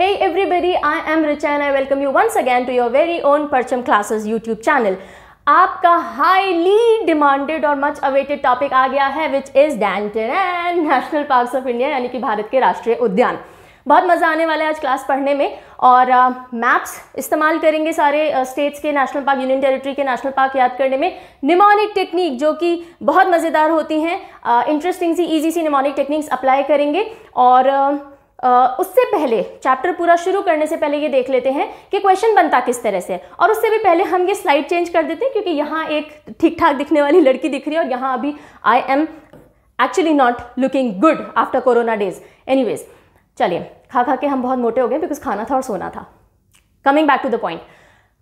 Hey everybody, I am Richa and I welcome you once again to your very own परचम Classes YouTube channel. आपका highly demanded और much awaited topic आ गया है which is and national park of India यानी कि भारत के राष्ट्रीय उद्यान बहुत मज़ा आने वाला है आज क्लास पढ़ने में और मैप्स uh, इस्तेमाल करेंगे सारे स्टेट्स uh, के नेशनल पार्क यूनियन टेरिटरी के नेशनल पार्क याद करने में निमोनिक टेक्निक जो कि बहुत मज़ेदार होती हैं interesting uh, see easy see mnemonic techniques apply करेंगे और uh, उससे पहले चैप्टर पूरा शुरू करने से पहले ये देख लेते हैं कि क्वेश्चन बनता किस तरह से और उससे भी पहले हम ये स्लाइड चेंज कर देते हैं क्योंकि यहाँ एक ठीक ठाक दिखने वाली लड़की दिख रही है और यहाँ अभी I am actually not looking good after corona days any चलिए खा खा के हम बहुत मोटे हो गए बिकॉज खाना था और सोना था coming back to the point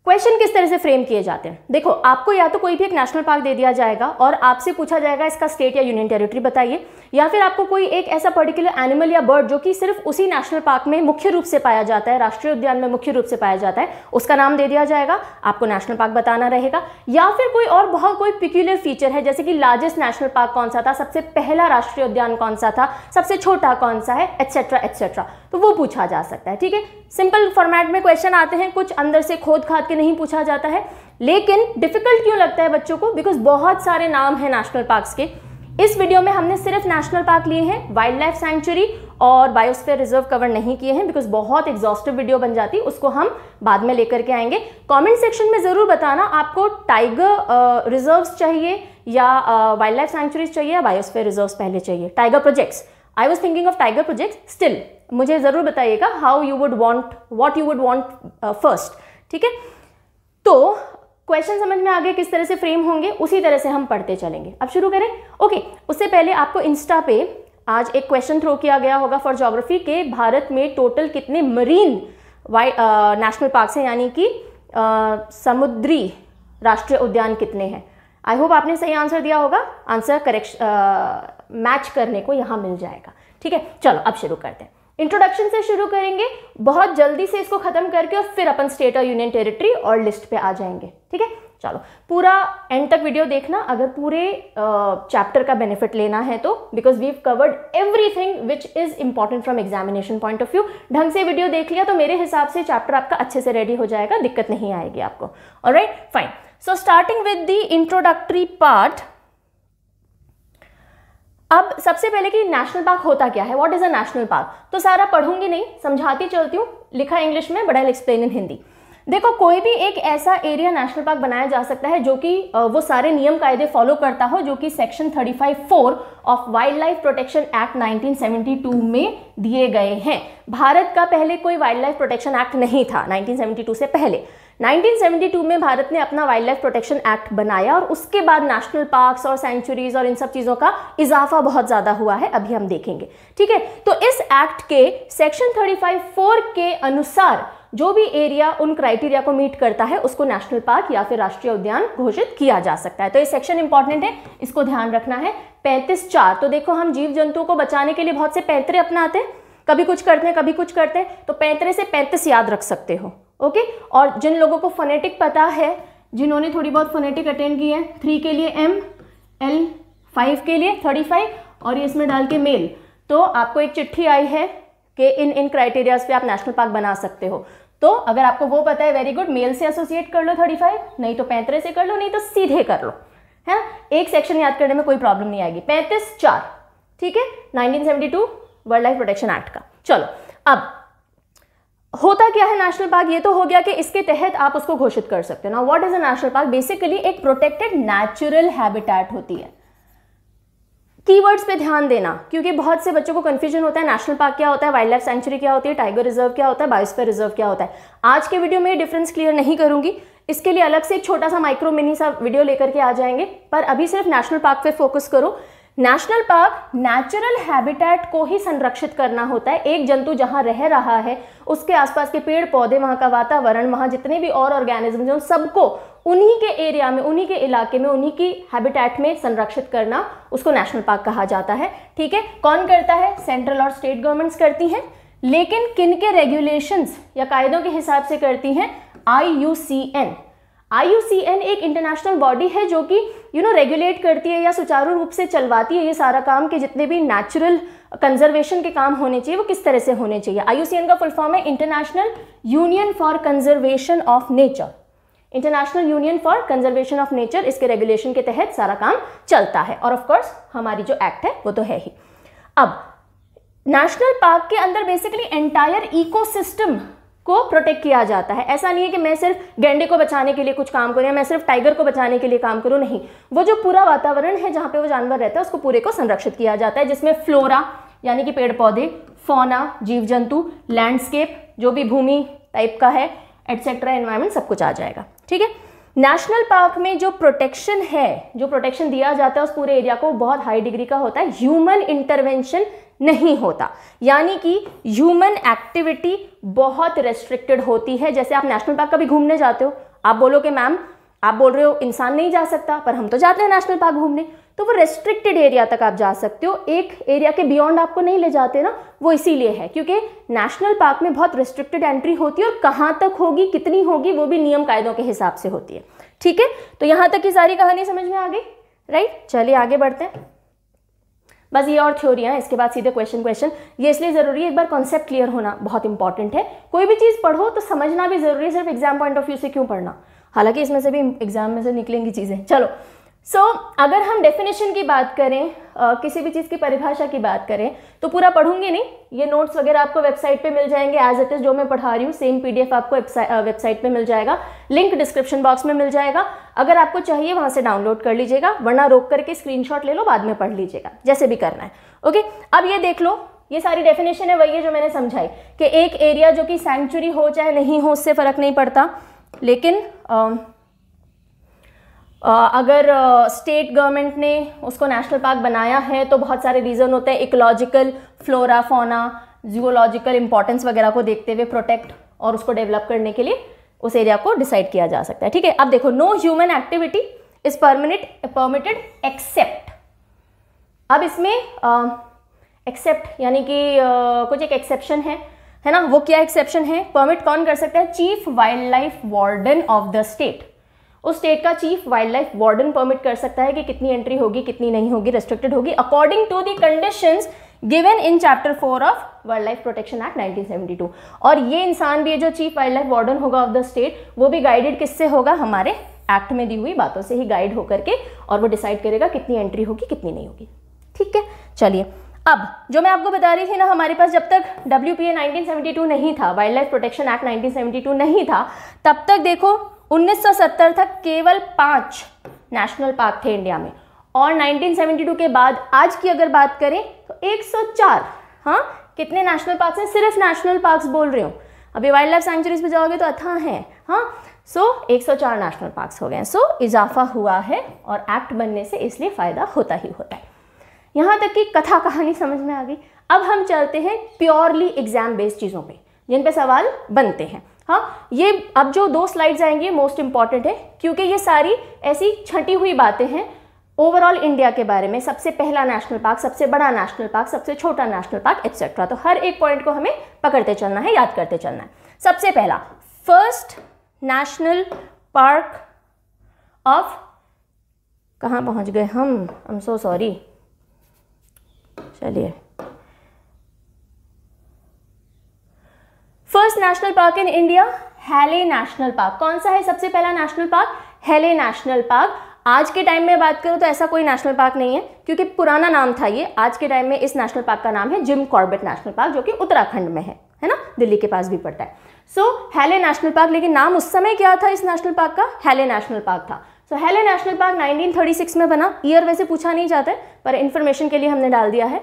question किस तरह से फ्रेम किए जाते हैं देखो आपको या तो कोई भी एक नेशनल पार्क दे दिया जाएगा और आपसे पूछा जाएगा इसका स्टेट या यूनियन टेरिटरी बताइए या फिर आपको कोई एक ऐसा पर्टिकुलर एनिमल या बर्ड जो कि सिर्फ उसी नेशनल पार्क में मुख्य रूप से पाया जाता है राष्ट्रीय उद्यान में मुख्य रूप से पाया जाता है उसका नाम दे दिया जाएगा आपको नेशनल पार्क बताना रहेगा या फिर कोई और बहुत कोई पिक्यूलर फीचर है जैसे कि लार्जेस्ट नेशनल पार्क कौन सा था सबसे पहला राष्ट्रीय उद्यान कौन सा था सबसे छोटा कौन सा है एक्सेट्रा एक्सेट्रा तो वो पूछा जा सकता है ठीक है सिंपल फॉर्मेट में क्वेश्चन आते हैं कुछ अंदर से खोद खाद जाके नहीं पूछा जाता है लेकिन डिफिकल्ट क्यों लगता है बच्चों को बिकॉज बहुत सारे नाम हैं नेशनल पार्क्स के इस वीडियो में हमने सिर्फ नेशनल पार्क लिए हैं वाइल्ड लाइफ सेंचुरी और बायोस्फेयर रिजर्व कवर नहीं किए हैं बिकॉज बहुत एग्जॉस्टिव वीडियो बन जाती उसको हम बाद में लेकर के आएंगे कमेंट सेक्शन में ज़रूर बताना आपको टाइगर रिजर्व्स uh, चाहिए या वाइल्ड लाइफ सेंचुरीज चाहिए या बायोस्फेयर रिजर्व पहले चाहिए tiger projects I was thinking of tiger projects still मुझे ज़रूर बताइएगा how you would want what you would want first ठीक है तो क्वेश्चन समझ में आ गया किस तरह से फ्रेम होंगे उसी तरह से हम पढ़ते चलेंगे अब शुरू करें ओके उससे पहले आपको इंस्टा पे आज एक क्वेश्चन थ्रो किया गया होगा फॉर जोग्राफी के भारत में टोटल कितने मरीन वाइट नेशनल पार्क हैं यानी कि समुद्री राष्ट्रीय उद्यान कितने हैं आई होप आपने सही आंसर दिया होगा आंसर करेक्श मैच करने को यहाँ मिल जाएगा ठीक है चलो अब शुरू करते हैं इंट्रोडक्शन से शुरू करेंगे बहुत जल्दी से इसको खत्म करके और फिर अपन स्टेट और यूनियन टेरिटरी और लिस्ट पे आ जाएंगे ठीक है चलो पूरा एंड तक वीडियो देखना अगर पूरे चैप्टर uh, का बेनिफिट लेना है तो because we've covered everything which is important from examination point of view ढंग से वीडियो देख लिया तो मेरे हिसाब से चैप्टर आपका अच्छे से रेडी हो जाएगा दिक्कत नहीं आएगी आपको और right fine so starting with the introductory part अब सबसे पहले कि नेशनल पार्क होता क्या है what is a national park तो सारा पढ़ूंगी नहीं समझाती चलती हूँ लिखा इंग्लिश में but I explain in Hindi देखो कोई भी एक ऐसा एरिया नेशनल पार्क बनाया जा सकता है जो कि वो सारे नियम कायदे फॉलो करता हो जो कि section five four of wildlife protection act 1972 में दिए गए हैं भारत का पहले कोई वाइल्ड लाइफ प्रोटेक्शन एक्ट नहीं था 1972 से पहले 1972 में भारत ने अपना वाइल्ड लाइफ प्रोटेक्शन एक्ट बनाया और उसके बाद नेशनल पार्क्स और सेंचुरीज और इन सब चीज़ों का इजाफा बहुत ज़्यादा हुआ है अभी हम देखेंगे ठीक है तो इस एक्ट के सेक्शन फाइव फोर के अनुसार जो भी एरिया उन क्राइटेरिया को मीट करता है उसको नेशनल पार्क या फिर राष्ट्रीय उद्यान घोषित किया जा सकता है तो ये सेक्शन इंपॉर्टेंट है इसको ध्यान रखना है पैंतीस चार तो देखो हम जीव जंतुओं को बचाने के लिए बहुत से पैंतरे अपनाते हैं कभी कुछ करते हैं कभी कुछ करते हैं तो पैंतरे से पैंतीस याद रख सकते हो ओके और जिन लोगों को फोनेटिक पता है जिन्होंने थोड़ी बहुत फोनेटिक अटेंड की है थ्री के लिए एम एल फाइव के लिए थर्टी फाइव और ये इसमें डाल के मेल तो आपको एक चिट्ठी आई है कि इन इन क्राइटेरियाज पे आप नेशनल पार्क बना सकते हो तो अगर आपको वो पता है वेरी गुड मेल से एसोसिएट कर लो थर्टी फाइव नहीं तो पैंतरे से कर लो नहीं तो सीधे कर लो है ना एक सेक्शन याद करने में कोई प्रॉब्लम नहीं आएगी पैंतीस चार ठीक है nineteen world life protection act का चलो अब होता क्या है नेशनल पार्क ये तो हो गया कि इसके तहत आप उसको घोषित कर सकते हो ना what is a national park basically एक प्रोटेक्टेड नेचुरल हैबिटेट होती है कीवर्ड्स पे ध्यान देना क्योंकि बहुत से बच्चों को कन्फ्यूजन होता है नेशनल पार्क क्या होता है वाइल्ड लाइफ सेंचुरी क्या होती है टाइगर रिजर्व क्या होता है बायोस्फीयर रिजर्व क्या होता है आज के वीडियो में ये डिफरेंस क्लियर नहीं करूंगी इसके लिए अलग से एक छोटा सा माइक्रो मिनी सा वीडियो लेकर के आ जाएंगे पर अभी सिर्फ नेशनल पार्क पे फोकस करो नेशनल पार्क नेचुरल हैबिटेट को ही संरक्षित करना होता है एक जंतु जहाँ रह रहा है उसके आसपास के पेड़ पौधे वहाँ का वातावरण वहाँ जितने भी और ऑर्गेनिज्म हैं उन सबको उन्हीं के एरिया में उन्हीं के इलाके में उन्हीं की हैबिटेट में संरक्षित करना उसको नेशनल पार्क कहा जाता है ठीक है कौन करता है सेंट्रल और स्टेट गवर्नमेंट्स करती हैं लेकिन किन के रेगुलेशंस या कायदों के हिसाब से करती हैं आई यू सी एन आई एक इंटरनेशनल बॉडी है जो कि यू नो रेगुलेट करती है या सुचारू रूप से चलवाती है ये सारा काम के जितने भी नेचुरल कंजर्वेशन के काम होने चाहिए वो किस तरह से होने चाहिए आई का फुल फॉर्म है international union for conservation of nature international union for conservation of nature इसके रेगुलेशन के तहत सारा काम चलता है और ऑफकोर्स हमारी जो एक्ट है वो तो है ही अब नेशनल पार्क के अंदर बेसिकली एंटायर इकोसिस्टम को प्रोटेक्ट किया जाता है ऐसा नहीं है कि मैं सिर्फ गेंडे को बचाने के लिए कुछ काम करूँ या मैं सिर्फ टाइगर को बचाने के लिए काम करूँ नहीं वो जो पूरा वातावरण है जहां पे वो जानवर रहता है उसको पूरे को संरक्षित किया जाता है जिसमें फ्लोरा यानी कि पेड़ पौधे फोना जीव जंतु लैंडस्केप जो भी भूमि टाइप का है एटसेट्रा एनवायरमेंट सब कुछ आ जाएगा ठीक है नेशनल पार्क में जो प्रोटेक्शन है जो प्रोटेक्शन दिया जाता है उस पूरे एरिया को बहुत हाई डिग्री का होता है ह्यूमन इंटरवेंशन नहीं होता यानी कि ह्यूमन एक्टिविटी बहुत रेस्ट्रिक्टेड होती है जैसे आप नेशनल पार्क कभी घूमने जाते हो आप बोलो कि मैम आप बोल रहे हो इंसान नहीं जा सकता पर हम तो जाते हैं नेशनल पार्क घूमने तो वो रेस्ट्रिक्टेड एरिया तक आप जा सकते हो एक एरिया के बियॉन्ड आपको नहीं ले जाते ना वो इसीलिए है क्योंकि नेशनल पार्क में बहुत रेस्ट्रिक्टेड एंट्री होती है और कहाँ तक होगी कितनी होगी वो भी नियम कायदों के हिसाब से होती है ठीक है तो यहाँ तक की सारी कहानी समझ में आ गई राइट चलिए आगे बढ़ते हैं बस ये और थ्योरियाँ इसके बाद सीधे क्वेश्चन क्वेश्चन ये इसलिए ज़रूरी है एक बार कॉन्सेप्ट क्लियर होना बहुत इंपॉर्टेंट है कोई भी चीज़ पढ़ो तो समझना भी ज़रूरी है सिर्फ एग्जाम पॉइंट ऑफ व्यू से क्यों पढ़ना हालांकि इसमें से भी एग्जाम में से निकलेंगी चीज़ें चलो सो so, अगर हम डेफिनेशन की बात करें आ, किसी भी चीज़ की परिभाषा की बात करें तो पूरा पढ़ूंगी नहीं ये नोट्स वगैरह आपको वेबसाइट पे मिल जाएंगे एज इट इज़ जो मैं पढ़ा रही हूँ सेम पीडीएफ आपको वेबसाइट पे मिल जाएगा लिंक डिस्क्रिप्शन बॉक्स में मिल जाएगा अगर आपको चाहिए वहाँ से डाउनलोड कर लीजिएगा वरना रोक करके स्क्रीन ले लो बाद में पढ़ लीजिएगा जैसे भी करना है ओके अब ये देख लो ये सारी डेफिनेशन है वही है जो मैंने समझाई कि एक एरिया जो कि सेंचुरी हो चाहे नहीं हो उससे फ़र्क नहीं पड़ता लेकिन आ, अगर स्टेट गवर्नमेंट ने उसको नेशनल पार्क बनाया है तो बहुत सारे रीज़न होते हैं ecological flora fauna geological importance वगैरह को देखते हुए प्रोटेक्ट और उसको डेवलप करने के लिए उस एरिया को डिसाइड किया जा सकता है ठीक है अब देखो no human activity is permanent permitted except अब इसमें एक्सेप्ट यानी कि कुछ एक एक्सेप्शन है है ना वो क्या एक्सेप्शन है परमिट कौन कर सकता है chief wildlife warden of the state उस स्टेट का chief wildlife warden permit कर सकता है कि कितनी एंट्री होगी कितनी नहीं होगी रेस्ट्रिक्टेड होगी according to the condition given in chapter four of wildlife protection act 1972 और ये इंसान भी जो चीफ वाइल्ड लाइफ वार्डन होगा ऑफ द स्टेट वो भी गाइडेड किससे होगा हमारे एक्ट में दी हुई बातों से ही गाइड होकर के और वो डिसाइड करेगा कितनी एंट्री होगी कितनी नहीं होगी ठीक है चलिए अब जो मैं आपको बता रही थी ना हमारे पास जब तक डब्ल्यू 1972 नहीं था वाइल्ड लाइफ प्रोटेक्शन एक्ट 1972 नहीं था तब तक देखो 1970 तक केवल पांच नेशनल पार्क थे इंडिया में और 1972 के बाद आज की अगर बात करें तो 104 हाँ कितने नेशनल पार्क हैं सिर्फ नेशनल पार्क्स बोल रही हूँ अभी वाइल्ड लाइफ सेंचुरीज में जाओगे तो अथा हैं हाँ सो so, 104 नेशनल पार्क्स हो गए हैं सो so, इजाफा हुआ है और एक्ट बनने से इसलिए फ़ायदा होता ही होता है यहाँ तक कि कथा कहानी समझ में आ गई अब हम चलते हैं प्योरली एग्जाम बेस्ड चीज़ों पे जिन पे सवाल बनते हैं हाँ ये अब जो दो स्लाइड्स आएंगे मोस्ट इंपॉर्टेंट है क्योंकि ये सारी ऐसी छंटी हुई बातें हैं ओवरऑल इंडिया के बारे में सबसे पहला नेशनल पार्क सबसे बड़ा नेशनल पार्क सबसे छोटा नेशनल पार्क एक्सेट्रा तो हर एक पॉइंट को हमें पकड़ते चलना है याद करते चलना है सबसे पहला फर्स्ट नेशनल पार्क ऑफ कहाँ पहुँच गए हम आई एम सो सॉरी चलिए first national park in India Hailey national park कौन सा है सबसे पहला national park Hailey national park आज के टाइम में बात करूं तो ऐसा कोई नेशनल पार्क नहीं है क्योंकि पुराना नाम था ये आज के टाइम में इस नेशनल पार्क का नाम है जिम कॉर्बेट नेशनल पार्क जो कि उत्तराखंड में है है ना दिल्ली के पास भी पड़ता है so so, Hailey national park लेकिन नाम उस समय क्या था इस नेशनल पार्क का हेले नेशनल पार्क था सो हैले हेले नेशनल पार्क 1936 में बना ईयर वैसे पूछा नहीं जाता है पर इन्फॉर्मेशन के लिए हमने डाल दिया है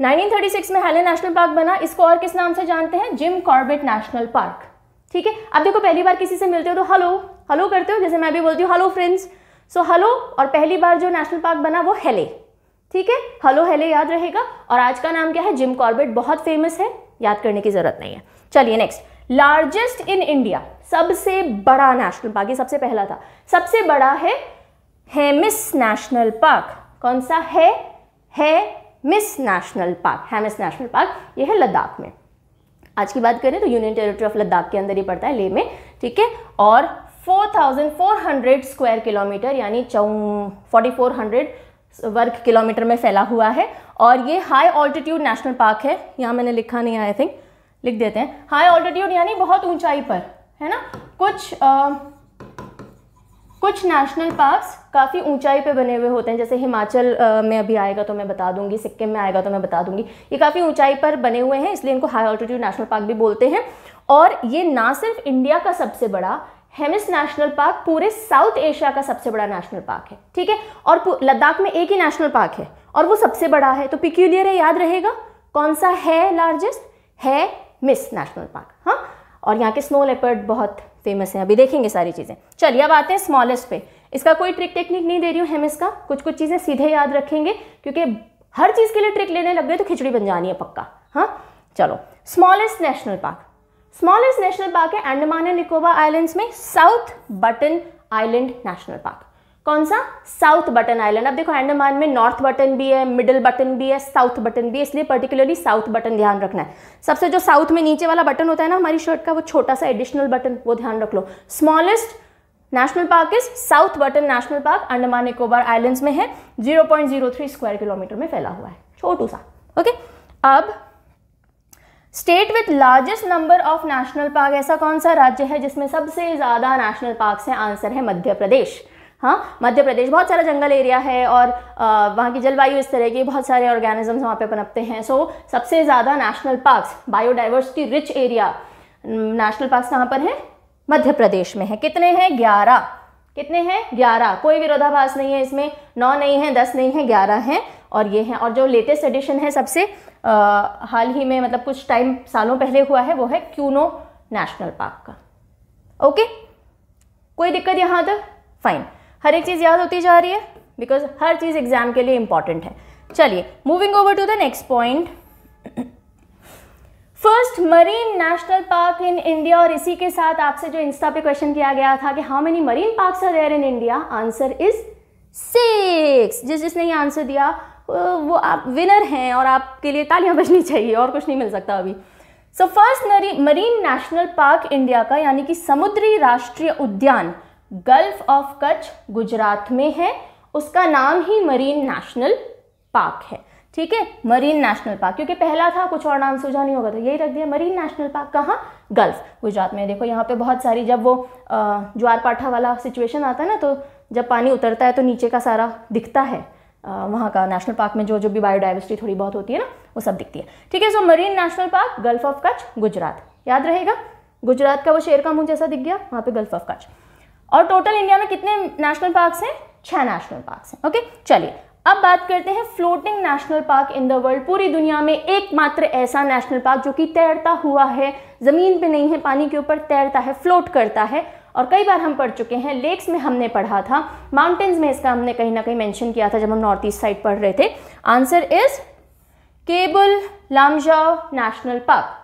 1936 में हेले नेशनल पार्क बना इसको और किस नाम से जानते हैं जिम कॉर्बेट नेशनल पार्क ठीक है अब देखो पहली बार किसी से मिलते हो तो हेलो हेलो करते हो जैसे मैं भी बोलती हूँ हेलो फ्रेंड्स सो हेलो और पहली बार जो नेशनल पार्क बना वो हेले ठीक है हेलो हेले याद रहेगा और आज का नाम क्या है जिम कॉर्बेट बहुत फेमस है याद करने की ज़रूरत नहीं है चलिए नेक्स्ट लार्जेस्ट इन इंडिया सबसे बड़ा नेशनल पार्क ये सबसे पहला था सबसे बड़ा है हेमिस नेशनल पार्क कौन सा है Hemis national park Hemis national park यह है लद्दाख में आज की बात करें तो यूनियन टेरिटरी ऑफ लद्दाख के अंदर ही पड़ता है ले में ठीक है और 4,400 स्क्वायर किलोमीटर यानी चौ 4,400 वर्ग किलोमीटर में फैला हुआ है और ये हाई ऑल्टीट्यूड नेशनल पार्क है यहाँ मैंने लिखा नहीं आई थिंक लिख देते हैं हाई ऑल्टीट्यूड यानी बहुत ऊंचाई पर है ना कुछ आ, कुछ नेशनल पार्क्स काफ़ी ऊंचाई पे बने हुए होते हैं जैसे हिमाचल में अभी आएगा तो मैं बता दूंगी सिक्किम में आएगा तो मैं बता दूंगी ये काफ़ी ऊंचाई पर बने हुए हैं इसलिए इनको हाई ऑल्टीट्यूड नेशनल पार्क भी बोलते हैं और ये ना सिर्फ इंडिया का सबसे बड़ा हेमिस नेशनल पार्क पूरे साउथ एशिया का सबसे बड़ा नेशनल पार्क है ठीक है और लद्दाख में एक ही नेशनल पार्क है और वो सबसे बड़ा है तो पिक्यूलियर है याद रहेगा कौन सा है लार्जेस्ट है मिस नेशनल पार्क हाँ और यहाँ के स्नो लेपर्ड बहुत फेमस हैं अभी देखेंगे सारी चीज़ें चलिए अब आते हैं स्मॉलेस्ट पे इसका कोई ट्रिक टेक्निक नहीं दे रही हूँ हम इसका कुछ कुछ चीज़ें सीधे याद रखेंगे क्योंकि हर चीज़ के लिए ट्रिक लेने लग गए तो खिचड़ी बन जानी है पक्का हाँ चलो smallest national park smallest national park है अंडमान एंड निकोबा आइलैंड्स में South Button island national park कौन सा साउथ बटन आइलैंड अब देखो अंडमान में नॉर्थ बटन भी है मिडिल बटन भी है साउथ बटन भी है इसलिए पर्टिकुलरली साउथ बटन ध्यान रखना है सबसे जो साउथ में नीचे वाला बटन होता है ना हमारी शर्ट का वो छोटा सा एडिशनल बटन वो ध्यान रख लो smallest national park is South Button national park Andaman Nicobar islands में है 0.03 स्क्वायर किलोमीटर में फैला हुआ है छोटू सा ओके अब state with largest number of national park ऐसा कौन सा राज्य है जिसमें सबसे ज़्यादा नेशनल पार्क है आंसर है मध्य प्रदेश हाँ मध्य प्रदेश बहुत सारा जंगल एरिया है और वहाँ की जलवायु इस तरह की बहुत सारे ऑर्गेनिजम्स वहाँ पे पनपते हैं सो सबसे ज़्यादा national parks biodiversity rich area national parks कहाँ पर है मध्य प्रदेश में है कितने हैं ग्यारह कितने हैं ग्यारह कोई विरोधाभास नहीं है इसमें नौ नहीं है दस नहीं है ग्यारह हैं और ये हैं और जो लेटेस्ट एडिशन है सबसे आ, हाल ही में मतलब कुछ टाइम सालों पहले हुआ है वो है क्यूनो नेशनल पार्क का ओके कोई दिक्कत यहाँ तक फाइन हर एक चीज़ याद होती जा रही है बिकॉज हर चीज़ एग्जाम के लिए इंपॉर्टेंट है चलिए moving over to the next point first marine national park in India और इसी के साथ आपसे जो इंस्टा पे क्वेश्चन किया गया था कि how many marine park are there in India answer is six जिस जिसने ये आंसर दिया वो आप विनर हैं और आपके लिए तालियां बजनी चाहिए और कुछ नहीं मिल सकता अभी so first marine national park India का यानी कि समुद्री राष्ट्रीय उद्यान गल्फ ऑफ कच्छ गुजरात में है उसका नाम ही मरीन नेशनल पार्क है ठीक है मरीन नेशनल पार्क क्योंकि पहला था कुछ और नाम सुझा नहीं होगा तो यही रख दिया मरीन नेशनल पार्क कहाँ गल्फ गुजरात में देखो यहाँ पे बहुत सारी जब वो ज्वारपाठा वाला सिचुएशन आता है ना तो जब पानी उतरता है तो नीचे का सारा दिखता है वहाँ का नेशनल पार्क में जो जो भी बायोडाइवर्सिटी थोड़ी बहुत होती है ना वो सब दिखती है ठीक है so marine national park gulf of Kutch Gujarat याद रहेगा गुजरात का वो शेर का मुँह जैसा दिख गया वहाँ पे गल्फ ऑफ कच्छ और टोटल इंडिया में कितने नेशनल पार्क्स हैं छह नेशनल पार्क्स हैं ओके चलिए अब बात करते हैं floating national park in the world पूरी दुनिया में एकमात्र ऐसा नेशनल पार्क जो कि तैरता हुआ है ज़मीन पे नहीं है पानी के ऊपर तैरता है फ्लोट करता है और कई बार हम पढ़ चुके हैं लेक्स में हमने पढ़ा था माउंटेन्स में इसका हमने कहीं ना कहीं मेंशन किया था जब हम नॉर्थ ईस्ट साइड पढ़ रहे थे answer is Keibul Lamjao national park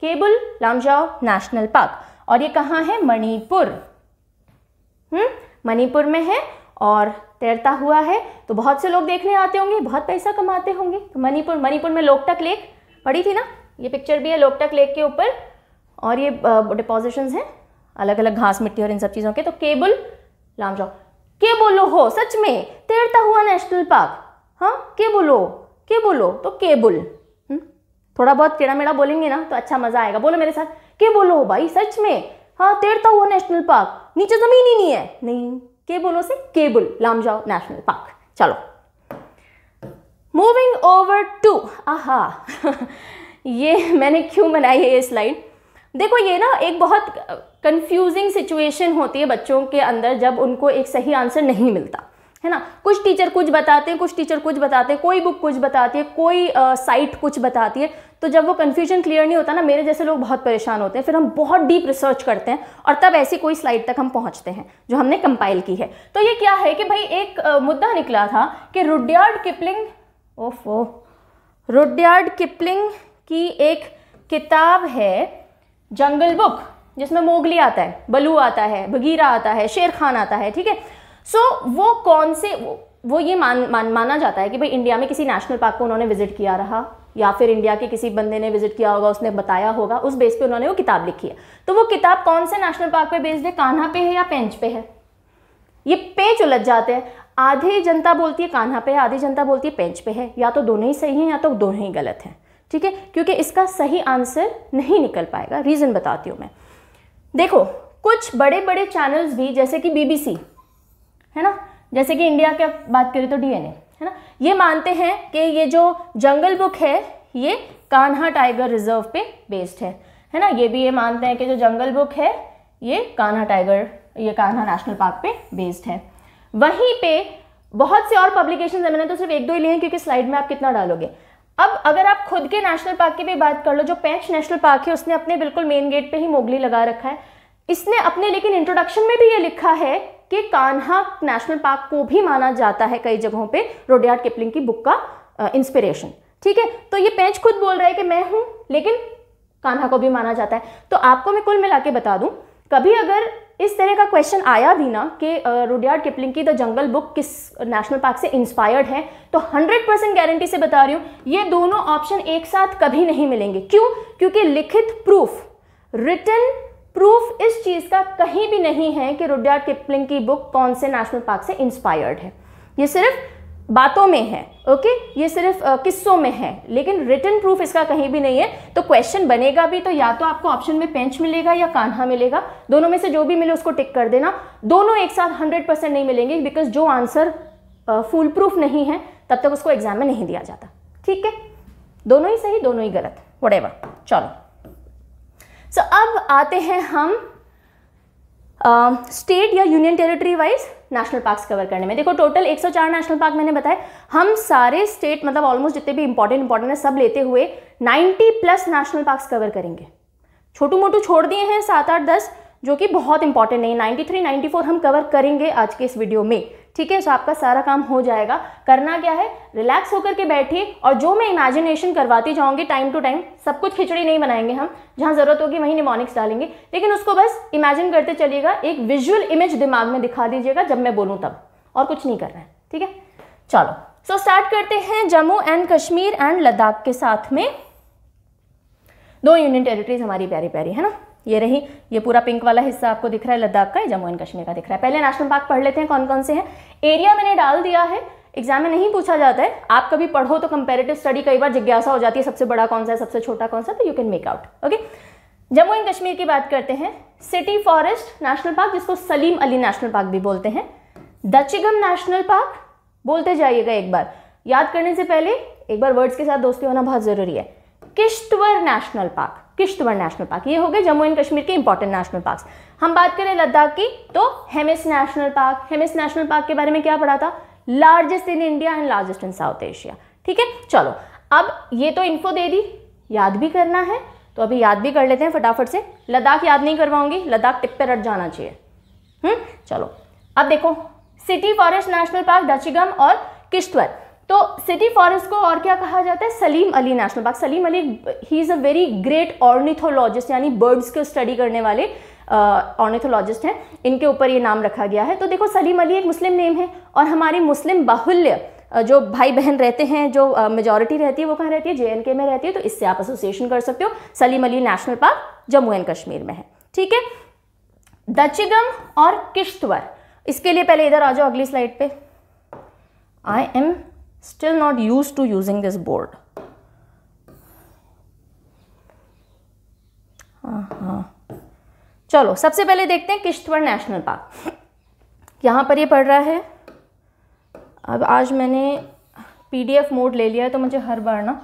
Keibul Lamjao national park और ये कहाँ है मणिपुर हम्म मणिपुर में है और तैरता हुआ है तो बहुत से लोग देखने आते होंगे बहुत पैसा कमाते होंगे तो मणिपुर मणिपुर में लोकटक लेक पड़ी थी ना ये पिक्चर भी है लोकटक लेक के ऊपर और ये डिपोजिशन हैं अलग अलग घास मिट्टी और इन सब चीज़ों के तो केबुल लाम जाओ के बोलो हो सच में तैरता हुआ नेशनल पार्क हाँ के बोलो के बोलो तो केबुल हम्म, थोड़ा बहुत टेढ़ा मेढ़ा बोलेंगे ना तो अच्छा मज़ा आएगा बोलो मेरे साथ के बोलो भाई सच में हाँ तैरता हुआ नेशनल पार्क नीचे ज़मीन ही नहीं है नहीं के से केबुल लामजाओ नेशनल पार्क चलो मूविंग ओवर टू आहा ये मैंने क्यों बनाई है ये स्लाइड देखो ये ना एक बहुत कंफ्यूजिंग सिचुएशन होती है बच्चों के अंदर जब उनको एक सही आंसर नहीं मिलता है ना कुछ टीचर कुछ बताते हैं कुछ टीचर कुछ बताते हैं कोई बुक कुछ बताती है कोई साइट कुछ बताती है तो जब वो कन्फ्यूजन क्लियर नहीं होता ना मेरे जैसे लोग बहुत परेशान होते हैं फिर हम बहुत डीप रिसर्च करते हैं और तब ऐसी कोई स्लाइड तक हम पहुँचते हैं जो हमने कंपाइल की है तो ये क्या है कि भाई एक मुद्दा निकला था कि रुडयार्ड किपलिंग ओफ ओ रुडयार्ड किपलिंग की एक किताब है जंगल बुक जिसमें मोगली आता है बलू आता है बगीरा आता है शेर खान आता है ठीक है सो वो कौन से वो, वो ये मान, मान माना जाता है कि भाई इंडिया में किसी नेशनल पार्क को उन्होंने विजिट किया रहा या फिर इंडिया के किसी बंदे ने विजिट किया होगा उसने बताया होगा उस बेस पे उन्होंने वो किताब लिखी है तो वो किताब कौन से नेशनल पार्क पे बेस्ड है कान्हा पे है या पेंच पे है ये पेच उलझ जाते हैं आधी जनता बोलती है कान्हा पे है आधी जनता बोलती है पेंच पे है या तो दोनों ही सही हैं या तो दोनों ही गलत हैं ठीक है क्योंकि इसका सही आंसर नहीं निकल पाएगा रीज़न बताती हूँ मैं देखो कुछ बड़े बड़े चैनल्स भी जैसे कि बीबीसी है ना जैसे कि इंडिया की बात करें तो डीएनए है ना ये मानते हैं कि ये जो जंगल बुक है ये कान्हा टाइगर रिजर्व पे बेस्ड है है ना ये भी ये मानते हैं कि जो जंगल बुक है ये कान्हा टाइगर ये कान्हा नेशनल पार्क पे बेस्ड है वहीं पे बहुत से और पब्लिकेशन है मैंने तो सिर्फ एक दो ही लिए हैं क्योंकि स्लाइड में आप कितना डालोगे अब अगर आप खुद के नेशनल पार्क की भी बात कर लो जो पैंच नेशनल पार्क है उसने अपने बिल्कुल मेन गेट पे ही मोगली लगा रखा है इसने अपने लेकिन इंट्रोडक्शन में भी ये लिखा है कि कान्हा नेशनल पार्क को भी माना जाता है कई जगहों पे रोडियार्ड किपलिंग की बुक का इंस्पिरेशन ठीक है तो ये पेंच खुद बोल रहा है कि मैं हूं लेकिन कान्हा को भी माना जाता है तो आपको मैं कुल मिला के बता दूं कभी अगर इस तरह का क्वेश्चन आया भी ना कि रुडियार्ड किपलिंग की द जंगल बुक किस नेशनल पार्क से इंस्पायर्ड है तो 100 परसेंट गारंटी से बता रही हूँ ये दोनों ऑप्शन एक साथ कभी नहीं मिलेंगे क्यों क्योंकि लिखित प्रूफ रिटर्न प्रूफ इस चीज़ का कहीं भी नहीं है कि रुडयार्ड किपलिंग की बुक कौन से नेशनल पार्क से इंस्पायर्ड है ये सिर्फ बातों में है ओके ये सिर्फ किस्सों में है लेकिन रिटर्न प्रूफ इसका कहीं भी नहीं है तो क्वेश्चन बनेगा भी तो या तो आपको ऑप्शन में पेंच मिलेगा या कान्हा मिलेगा दोनों में से जो भी मिले उसको टिक कर देना दोनों एक साथ हंड्रेड परसेंट नहीं मिलेंगे बिकॉज जो आंसर फुल प्रूफ नहीं है तब तक उसको एग्जाम में नहीं दिया जाता ठीक है दोनों ही सही दोनों ही गलत वट चलो सो so, अब आते हैं हम स्टेट um, uh, या union territory wise national parks cover करने में देखो टोटल 104 नेशनल पार्क मैंने बताया हम सारे स्टेट मतलब ऑलमोस्ट जितने भी इंपॉर्टेंट इंपॉर्टेंट है सब लेते हुए 90 प्लस नेशनल पार्क्स कवर करेंगे छोटू मोटू छोड़ दिए हैं सात आठ दस जो कि बहुत इंपॉर्टेंट नहीं 93, 94 हम कवर करेंगे आज के इस वीडियो में ठीक है सो आपका सारा काम हो जाएगा करना क्या है रिलैक्स होकर के बैठिए और जो मैं इमेजिनेशन करवाती जाऊंगी टाइम टू टाइम सब कुछ खिचड़ी नहीं बनाएंगे हम जहां ज़रूरत होगी वहीं निमोनिक्स डालेंगे लेकिन उसको बस इमेजिन करते चलिएगा एक विजुअल इमेज दिमाग में दिखा दीजिएगा जब मैं बोलूँ तब और कुछ नहीं करना है ठीक है चलो सो स्टार्ट करते हैं जम्मू एंड कश्मीर एंड लद्दाख के साथ में दो यूनियन टेरिटरीज हमारी प्यारी प्यारी है ना ये रही ये पूरा पिंक वाला हिस्सा आपको दिख रहा है लद्दाख का जम्मू एंड कश्मीर का दिख रहा है पहले नेशनल पार्क पढ़ लेते हैं कौन कौन से हैं एरिया मैंने डाल दिया है एग्जाम में नहीं पूछा जाता है आप कभी पढ़ो तो कंपेरेटिव स्टडी कई बार जिज्ञासा हो जाती है सबसे बड़ा कौन सा है सबसे छोटा कौन सा तो you can make out okay Jammu and Kashmir की बात करते हैं सिटी फॉरेस्ट नेशनल पार्क जिसको सलीम अली नेशनल पार्क भी बोलते हैं दचिगम नेशनल पार्क बोलते जाइएगा एक बार याद करने से पहले एक बार वर्ड्स के साथ दोस्ती होना बहुत ज़रूरी है Kishtwar national park Kishtwar national park ये हो गए जम्मू एंड कश्मीर के इंपॉर्टेंट नेशनल पार्क हम बात करें लद्दाख की तो Hemis national park Hemis national park के बारे में क्या पढ़ा था largest in India and largest in South Asia ठीक है चलो अब ये तो इन्फो दे दी याद भी करना है तो अभी याद भी कर लेते हैं फटाफट से लद्दाख याद नहीं करवाऊंगी लद्दाख टिप पे रट जाना चाहिए हम्म चलो अब देखो city forest national park Dachigam और किश्तवर तो सिटी फॉरेस्ट को और क्या कहा जाता है Salim Ali national park Salim Ali he is a very great ornithologist यानी बर्ड्स को स्टडी करने वाले ऑर्निथोलॉजिस्ट uh, हैं इनके ऊपर ये नाम रखा गया है तो देखो सलीम अली एक मुस्लिम नेम है और हमारे मुस्लिम बाहुल्य जो भाई बहन रहते हैं जो मेजोरिटी uh, रहती है वो कहाँ रहती है जे में रहती है तो इससे आप एसोसिएशन कर सकते हो Salim Ali national park Jammu and Kashmir में है ठीक है दचिगम और किश्तवर इसके लिए पहले इधर आ जाओ अगली स्लाइड पे I am still not used to using this board. चलो सबसे पहले देखते हैं किश्तवर नेशनल पार्क यहाँ पर ये पढ़ रहा है अब आज मैंने पीडीएफ मोड ले लिया है तो मुझे हर बार ना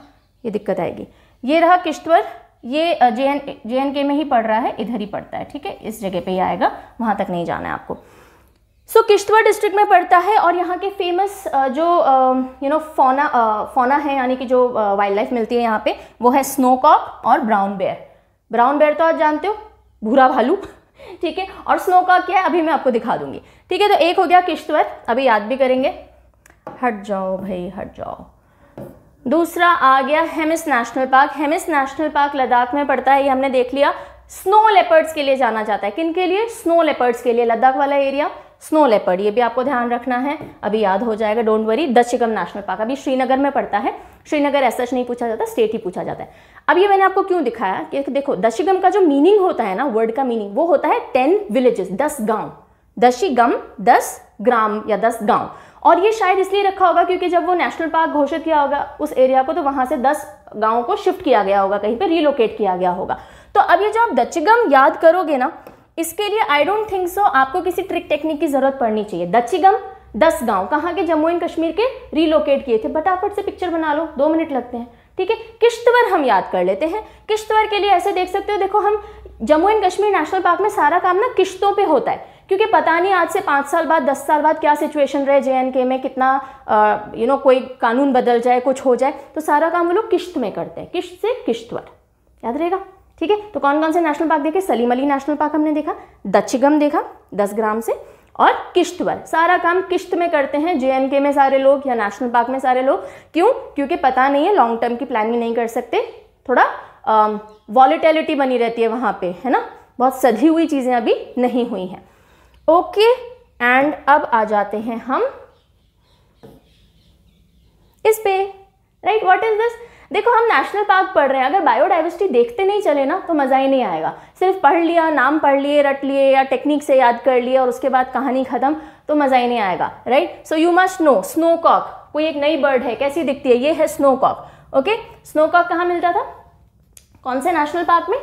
ये दिक्कत आएगी ये रहा किश्तवर ये जे एन जे एन के में ही पढ़ रहा है इधर ही पढ़ता है ठीक है इस जगह पे ही आएगा वहाँ तक नहीं जाना है आपको सो so, किश्तवाड़ डिस्ट्रिक्ट में पड़ता है और यहाँ के फेमस जो यू नो फोना फोना है यानी कि जो वाइल्ड लाइफ मिलती है यहाँ पे वो है स्नो कॉक और ब्राउन बेयर ब्राउन बेयर तो आप जानते हो भूरा भालू ठीक है और स्नो कॉक क्या है अभी मैं आपको दिखा दूंगी ठीक है तो एक हो गया किश्तवर अभी याद भी करेंगे हट जाओ भाई हट जाओ दूसरा आ गया Hemis national park Hemis national park Ladakh में पड़ता है ये हमने देख लिया स्नो लेपर्ड्स के लिए जाना जाता है किन के लिए स्नो लेपर्ड्स के लिए लद्दाख वाला एरिया स्नो लेपर्ड ये भी आपको ध्यान रखना है अभी याद हो जाएगा don't worry Dachigam national park अभी श्रीनगर में पड़ता है श्रीनगर ऐसा नहीं पूछा जाता स्टेट ही पूछा जाता है अब ये मैंने आपको क्यों दिखाया कि देखो दशिगम का जो मीनिंग होता है ना वर्ड का मीनिंग वो होता है टेन विलेजेस दस गाँव दशिगम दस ग्राम या दस गाँव और ये शायद इसलिए रखा होगा क्योंकि जब वो नेशनल पार्क घोषित किया होगा उस एरिया को तो वहां से दस गाँव को शिफ्ट किया गया होगा कहीं पर रिलोकेट किया गया होगा तो अब ये जो आप दचिगम याद करोगे ना इसके लिए आई डोंट थिंक सो आपको किसी ट्रिक टेक्निक की जरूरत पड़नी चाहिए दचिगम दस गांव कहाँ के जम्मू एंड कश्मीर के रिलोकेट किए थे फटाफट से पिक्चर बना लो दो मिनट लगते हैं ठीक है किश्तवर हम याद कर लेते हैं किश्तवर के लिए ऐसे देख सकते हो देखो हम Jammu and Kashmir national park में सारा काम ना किश्तों पे होता है क्योंकि पता नहीं आज से पाँच साल बाद दस साल बाद क्या सिचुएशन रहे जे में कितना यू नो कोई कानून बदल जाए कुछ हो जाए तो सारा काम वो लोग किश्त में करते हैं किश्त से किश्तवर याद रहेगा ठीक है तो कौन कौन से नेशनल पार्क देखे सलीम अली नेशनल पार्क हमने देखा दक्षिगम देखा दस ग्राम से और किश्तवर सारा काम किश्त में करते हैं जे में सारे लोग या नेशनल पार्क में सारे लोग क्यों क्योंकि पता नहीं है लॉन्ग टर्म की प्लानिंग नहीं कर सकते थोड़ा वॉलीटेलिटी बनी रहती है वहां पे है ना बहुत सधी हुई चीज़ें अभी नहीं हुई हैं ओके एंड अब आ जाते हैं हम इस पे राइट व्हाट इज दिस देखो हम नेशनल पार्क पढ़ रहे हैं अगर बायोडाइवर्सिटी देखते नहीं चले ना तो मज़ा ही नहीं आएगा सिर्फ पढ़ लिया नाम पढ़ लिए रट लिए या टेक्निक से याद कर लिए और उसके बाद कहानी ख़त्म तो मज़ा ही नहीं आएगा right so you must know snow cock कोई एक नई बर्ड है कैसी दिखती है ये है snow cock okay snow cock कहाँ मिलता था कौन से नेशनल पार्क में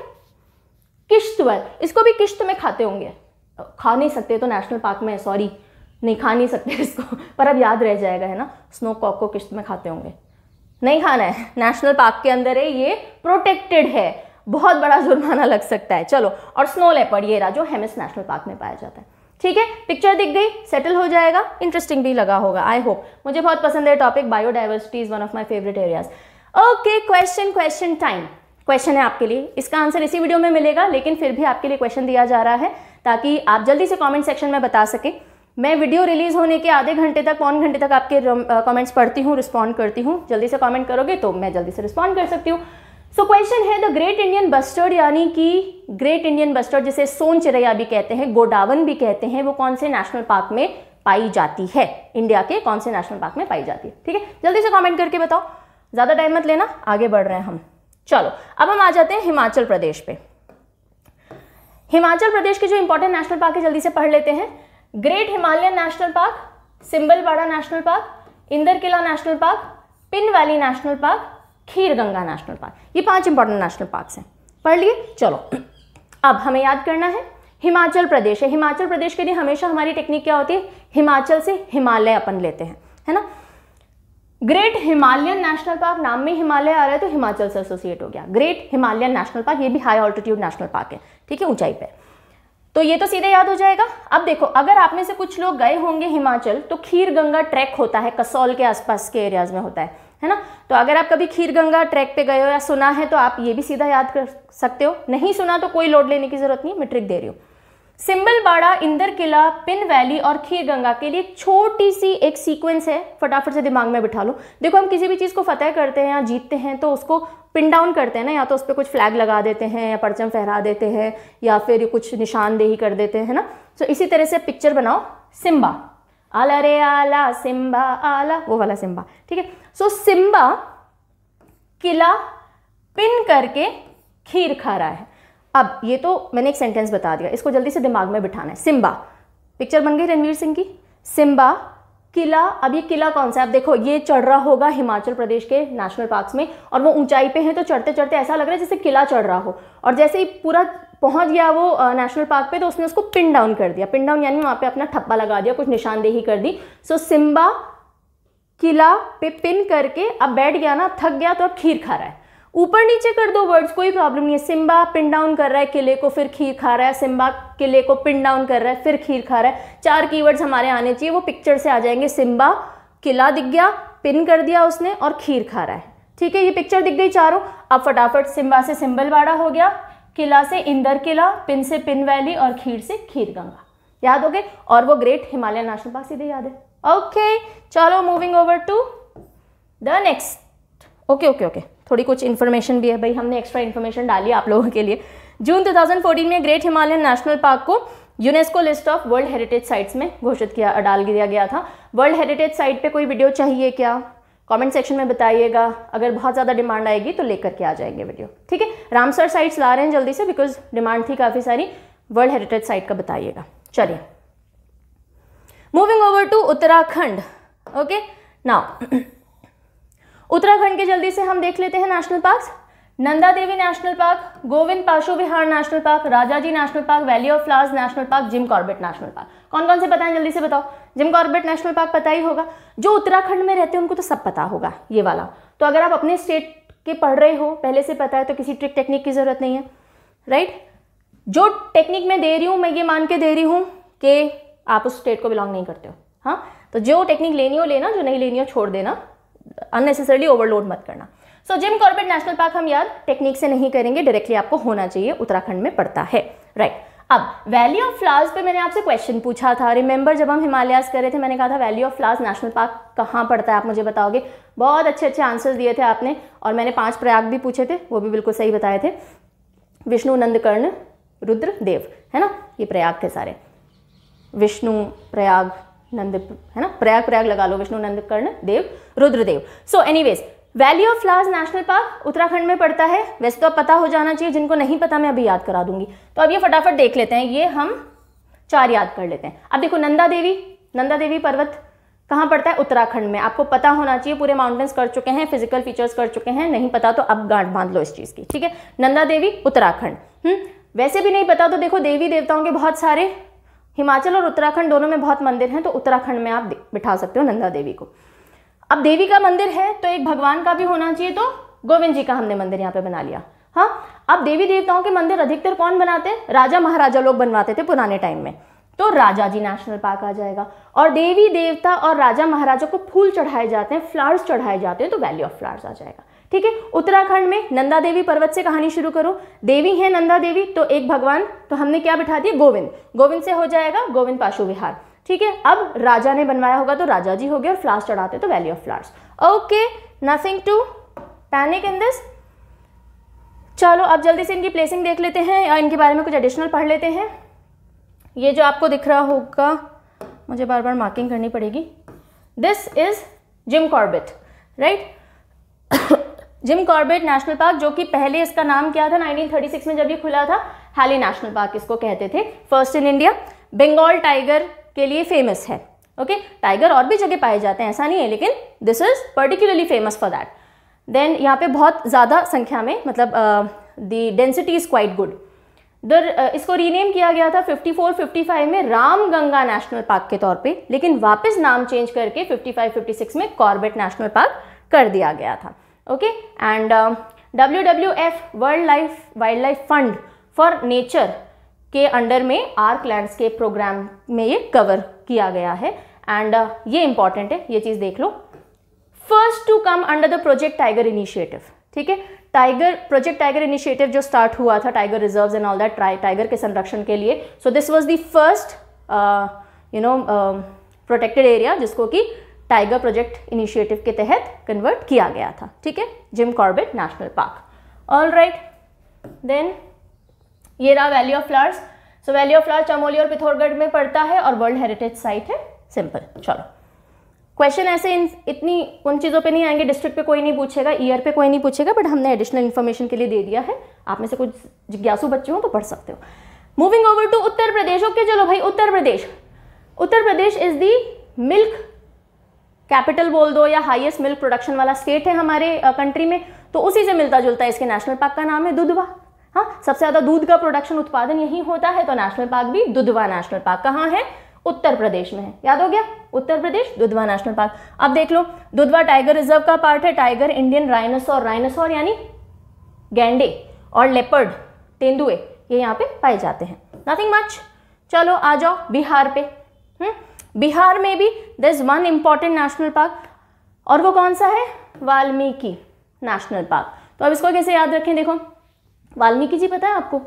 किश्तवर इसको भी किश्त में खाते होंगे खा नहीं सकते तो नेशनल पार्क में सॉरी नहीं खा नहीं सकते इसको पर अब याद रह जाएगा है ना स्नो कॉक को किश्त में खाते होंगे नहीं खाना है नेशनल पार्क के अंदर है ये प्रोटेक्टेड है बहुत बड़ा जुर्माना लग सकता है चलो और स्नो लेपर्ड ये रहा जो हेमिस नेशनल पार्क में पाया जाता है ठीक है पिक्चर दिख गई सेटल हो जाएगा इंटरेस्टिंग भी लगा होगा आई होप मुझे बहुत पसंद है topic biodiversity is one of my favourite areas okay question question time question है आपके लिए इसका आंसर इसी वीडियो में मिलेगा लेकिन फिर भी आपके लिए क्वेश्चन दिया जा रहा है ताकि आप जल्दी से कॉमेंट सेक्शन में बता सकें मैं वीडियो रिलीज़ होने के आधे घंटे तक पौन घंटे तक आपके कमेंट्स पढ़ती हूँ रिस्पॉन्ड करती हूँ जल्दी से कमेंट करोगे तो मैं जल्दी से रिस्पॉन्ड कर सकती हूँ सो क्वेश्चन है द ग्रेट इंडियन बस्टर्ड यानी कि ग्रेट इंडियन बस्टर्ड जिसे सोन चिरैया भी कहते हैं गोडावन भी कहते हैं वो कौन से नेशनल पार्क में पाई जाती है इंडिया के कौन से नेशनल पार्क में पाई जाती है ठीक है जल्दी से कॉमेंट करके बताओ ज़्यादा टाइम मत लेना आगे बढ़ रहे हैं हम चलो अब हम आ जाते हैं हिमाचल प्रदेश पे हिमाचल प्रदेश के जो इंपॉर्टेंट नेशनल पार्क है जल्दी से पढ़ लेते हैं great Himalayan national park Simbalbara national park Inder Kila national park Pin valley national park Khir Ganga national park ये पांच इंपॉर्टेंट नेशनल पार्क हैं पढ़ लिए चलो अब हमें याद करना है हिमाचल प्रदेश है हिमाचल प्रदेश के लिए हमेशा हमारी टेक्निक क्या होती है हिमाचल से हिमालय अपन लेते हैं है ना ग्रेट हिमालयन नेशनल पार्क नाम में हिमालय आ रहा है तो हिमाचल से एसोसिएट हो गया ग्रेट हिमालयन नेशनल पार्क ये भी हाई ऑल्टीट्यूड नेशनल पार्क है ठीक है ऊंचाई पर तो ये तो सीधे याद हो जाएगा अब देखो अगर आप में से कुछ लोग गए होंगे हिमाचल तो खीर गंगा ट्रैक होता है कसौल के आसपास के एरियाज में होता है है ना तो अगर आप कभी खीर गंगा ट्रैक पे गए हो या सुना है तो आप ये भी सीधा याद कर सकते हो नहीं सुना तो कोई लोड लेने की जरूरत नहीं मैं ट्रिक दे रही हूँ सिंबलबाड़ा इंदर किला पिन वैली और खीर गंगा के लिए छोटी सी एक सीक्वेंस है फटाफट से दिमाग में बिठा लो देखो हम किसी भी चीज़ को फतेह करते हैं या जीतते हैं तो उसको पिन डाउन करते हैं ना या तो उस पर कुछ फ्लैग लगा देते हैं या परचम फहरा देते हैं या फिर कुछ निशानदेही कर देते हैं ना तो इसी तरह से पिक्चर बनाओ सिम्बा आला रे आला सिम्बा आला वो वाला सिम्बा ठीक है सो सिम्बा किला पिन करके खीर खा रहा है अब ये तो मैंने एक सेंटेंस बता दिया इसको जल्दी से दिमाग में बिठाना है सिम्बा पिक्चर बन गई रणवीर सिंह की सिम्बा किला अब ये किला कौन सा है अब देखो ये चढ़ रहा होगा हिमाचल प्रदेश के नेशनल पार्क्स में और वो ऊंचाई पे है तो चढ़ते चढ़ते ऐसा लग रहा है जैसे किला चढ़ रहा हो और जैसे ही पूरा पहुंच गया वो नेशनल पार्क पे तो उसने उसको पिन डाउन कर दिया पिन डाउन यानी वहाँ पे अपना ठप्पा लगा दिया कुछ निशानदेही कर दी सो सिम्बा किला पे पिन करके अब बैठ गया ना थक गया तो अब खीर खा रहा है ऊपर नीचे कर दो वर्ड्स कोई प्रॉब्लम नहीं है सिम्बा पिन डाउन कर रहा है किले को फिर खीर खा रहा है सिम्बा किले को पिन डाउन कर रहा है फिर खीर खा रहा है चार कीवर्ड्स हमारे आने चाहिए वो पिक्चर से आ जाएंगे सिम्बा किला दिख गया पिन कर दिया उसने और खीर खा रहा है ठीक है ये पिक्चर दिख गई चारों अब फटाफट सिम्बा से सिम्बलवाड़ा हो गया किला से इंदर किला पिन से पिन वैली और खीर से खीर गंगा याद हो गए और वो ग्रेट हिमालय नेशनल पार्क सीधे याद है ओके चलो moving over to the next okay okay okay थोड़ी कुछ इन्फॉर्मेशन भी है भाई हमने एक्स्ट्रा इन्फॉर्मेशन डाली आप लोगों के लिए जून 2014 में ग्रेट हिमालयन नेशनल पार्क को UNESCO list of world heritage sites में घोषित किया डाल दिया गया था वर्ल्ड हेरिटेज साइट पे कोई वीडियो चाहिए क्या कमेंट सेक्शन में बताइएगा अगर बहुत ज़्यादा डिमांड आएगी तो लेकर के आ जाएंगे वीडियो ठीक है रामसर साइट्स ला रहे हैं जल्दी से बिकॉज डिमांड थी काफ़ी सारी वर्ल्ड हेरिटेज साइट का बताइएगा चलिए moving over to Uttarakhand okay now Uttarakhand के जल्दी से हम देख लेते हैं national park Nanda Devi national park Govind Pashu Vihar national park Rajaji national park valley of flowers national park Jim Corbett national park कौन कौन से पता है जल्दी से बताओ जिम कॉर्बेट नेशनल पार्क पता ही होगा जो उत्तराखंड में रहते हैं उनको तो सब पता होगा ये वाला तो अगर आप अपने स्टेट के पढ़ रहे हो पहले से पता है तो किसी ट्रिक टेक्निक की ज़रूरत नहीं है राइट जो टेक्निक मैं दे रही हूँ मैं ये मान के दे रही हूँ कि आप उस स्टेट को बिलोंग नहीं करते हो हाँ तो जो टेक्निक लेनी हो लेना जो नहीं लेनी हो छोड़ देना अननेसेसरली ओवरलोड मत करना so Jim Corbett national park हम यार टेक्निक से नहीं करेंगे डायरेक्टली आपको होना चाहिए उत्तराखंड में पड़ता है राइट right. अब वैली ऑफ फ्लावर्स पे मैंने आपसे क्वेश्चन पूछा था रिमेंबर जब हम हिमालयाज कर रहे थे मैंने कहा था valley of flowers national park कहाँ पड़ता है आप मुझे बताओगे बहुत अच्छे अच्छे आंसर्स दिए थे आपने और मैंने पांच प्रयाग भी पूछे थे वो भी बिल्कुल सही बताए थे विष्णु नंदकर्ण रुद्र देव है ना ये प्रयाग थे सारे विष्णु प्रयाग नंद है ना प्रयाग प्रयाग लगा लो विष्णु नंद कर्ण देव रुद्रदेव सो वेज valley of flowers national park Uttarakhand में पड़ता है वैसे तो अब पता हो जाना चाहिए जिनको नहीं पता मैं अभी याद करा दूंगी तो अब ये फटाफट देख लेते हैं ये हम चार याद कर लेते हैं अब देखो नंदा देवी नंदा देवी पर्वत कहाँ पड़ता है उत्तराखंड में आपको पता होना चाहिए पूरे माउंटेन्स कर चुके हैं फिजिकल फीचर्स कर चुके हैं नहीं पता तो अब गांठ बांध लो इस चीज़ की ठीक है नंदा देवी उत्तराखंड हम्म, वैसे भी नहीं पता तो देखो देवी देवताओं के बहुत सारे हिमाचल और उत्तराखंड दोनों में बहुत मंदिर हैं तो उत्तराखंड में आप बिठा सकते हो नंदा देवी को अब देवी का मंदिर है तो एक भगवान का भी होना चाहिए तो गोविंद जी का हमने मंदिर यहाँ पे बना लिया हाँ अब देवी देवताओं के मंदिर अधिकतर कौन बनाते हैं राजा महाराजा लोग बनवाते थे पुराने टाइम में तो राजा जी नेशनल पार्क आ जाएगा और देवी देवता और राजा महाराजा को फूल चढ़ाए जाते हैं फ्लावर्स चढ़ाए जाते हैं तो वैली ऑफ फ्लावर्स आ जाएगा ठीक है उत्तराखंड में नंदा देवी पर्वत से कहानी शुरू करो देवी है नंदा देवी तो एक भगवान तो हमने क्या बिठा दिया गोविंद गोविंद से हो जाएगा गोविंद पाशु विहार ठीक है अब राजा ने बनवाया होगा तो राजा जी हो गए और फ्लार्स चढ़ाते तो valley of flowers okay nothing to panic in this चलो अब जल्दी से इनकी प्लेसिंग देख लेते हैं या इनके बारे में कुछ एडिशनल पढ़ लेते हैं ये जो आपको दिख रहा होगा मुझे बार बार मार्किंग करनी पड़ेगी this is Jim Corbett right Jim Corbett national park जो कि पहले इसका नाम क्या था 1936 में जब ये खुला था हैली नेशनल पार्क इसको कहते थे first in India Bengal tiger के लिए फेमस है ओके okay? टाइगर और भी जगह पाए जाते हैं ऐसा नहीं है लेकिन this is particularly famous for that then यहाँ पे बहुत ज़्यादा संख्या में मतलब the density is quite good there इसको रीनेम किया गया था 54 55 में राम गंगा नेशनल पार्क के तौर पे लेकिन वापस नाम चेंज करके 55 56 में कॉर्बेट नेशनल पार्क कर दिया गया था and W W F world life wildlife fund for nature के अंडर में आर्क लैंडस्केप प्रोग्राम में ये कवर किया गया है एंड uh, ये इंपॉर्टेंट है ये चीज़ देख लो first to come under the project tiger initiative ठीक है टाइगर प्रोजेक्ट टाइगर इनिशिएटिव जो स्टार्ट हुआ था tiger reserves and all that tiger के संरक्षण के लिए so this was the first you know protected area जिसको कि टाइगर प्रोजेक्ट इनिशिएटिव के तहत कन्वर्ट किया गया था ठीक है Jim Corbett national park all right then ये रहा valley of flowers so valley of flowers Chamoli और पिथौरगढ़ में पड़ता है और वर्ल्ड हेरिटेज साइट है सिंपल चलो क्वेश्चन ऐसे इन इतनी उन चीज़ों पे नहीं आएंगे डिस्ट्रिक्ट पे कोई नहीं पूछेगा ईयर पे कोई नहीं पूछेगा बट हमने एडिशनल इन्फॉर्मेशन के लिए दे दिया है आप में से कुछ जिज्ञासु बच्चे हो तो पढ़ सकते हो moving over to Uttar Pradesh okay चलो भाई Uttar Pradesh Uttar Pradesh is the milk capital बोल दो या हाईएस्ट मिल्क प्रोडक्शन वाला स्टेट है हमारे कंट्री में तो उसी से मिलता जुलता है इसके नेशनल पार्क का नाम है दुधवा हाँ सबसे ज़्यादा दूध का प्रोडक्शन उत्पादन यही होता है तो नेशनल पार्क भी दुधवा नेशनल पार्क कहाँ है उत्तर प्रदेश में है याद हो गया उत्तर प्रदेश दुधवा नेशनल पार्क अब देख लो दुधवा टाइगर रिजर्व का पार्ट है टाइगर इंडियन राइनोसोर राइनोसोर यानी गेंडे और लेपर्ड तेंदुए ये यहाँ पे पाए जाते हैं नथिंग मच चलो आ जाओ बिहार पे हम्म बिहार में भी there is one important national park और वो कौन सा है वाल्मीकि नेशनल पार्क तो अब इसको कैसे याद रखें देखो वाल्मीकि जी पता है आपको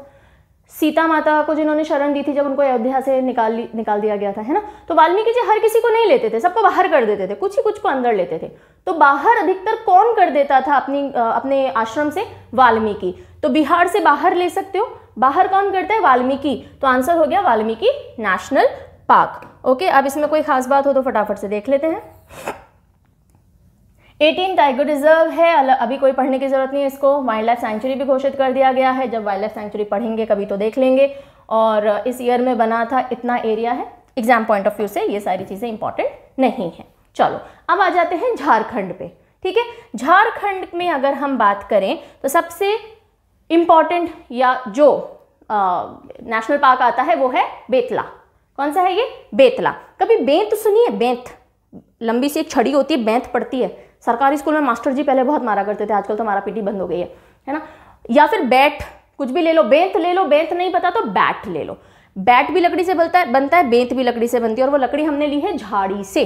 सीता माता को जिन्होंने शरण दी थी जब उनको अयोध्या से निकाल निकाल दिया गया था है ना तो वाल्मीकि जी हर किसी को नहीं लेते थे सबको बाहर कर देते थे कुछ ही कुछ को अंदर लेते थे तो बाहर अधिकतर कौन कर देता था अपनी अपने आश्रम से वाल्मीकि तो बिहार से बाहर ले सकते हो बाहर कौन करता है वाल्मीकि तो आंसर हो गया वाल्मीकि नेशनल पाक ओके अब इसमें कोई खास बात हो तो फटाफट से देख लेते हैं 18 टाइगर रिजर्व है अभी कोई पढ़ने की ज़रूरत नहीं है इसको वाइल्ड लाइफ सेंचुरी भी घोषित कर दिया गया है जब वाइल्ड लाइफ सेंचुरी पढ़ेंगे कभी तो देख लेंगे और इस ईयर में बना था इतना एरिया है एग्जाम पॉइंट ऑफ व्यू से ये सारी चीज़ें इंपॉर्टेंट नहीं है चलो अब आ जाते हैं झारखंड पे ठीक है झारखंड में अगर हम बात करें तो सबसे इंपॉर्टेंट या जो नेशनल पार्क आता है वो है बेतला कौन सा है ये बेतला कभी बेंत सुनिए बेंत लंबी सी एक छड़ी होती है बेंत पड़ती है सरकारी स्कूल में मास्टर जी पहले बहुत मारा करते थे आजकल तो मारा पीटी बंद हो गई है है ना या फिर बैट कुछ भी ले लो बेंत ले लो बेंत नहीं पता तो बैट ले लो बैट भी लकड़ी से बनता है बनता है बेंत भी लकड़ी से बनती है और वो लकड़ी हमने ली है झाड़ी से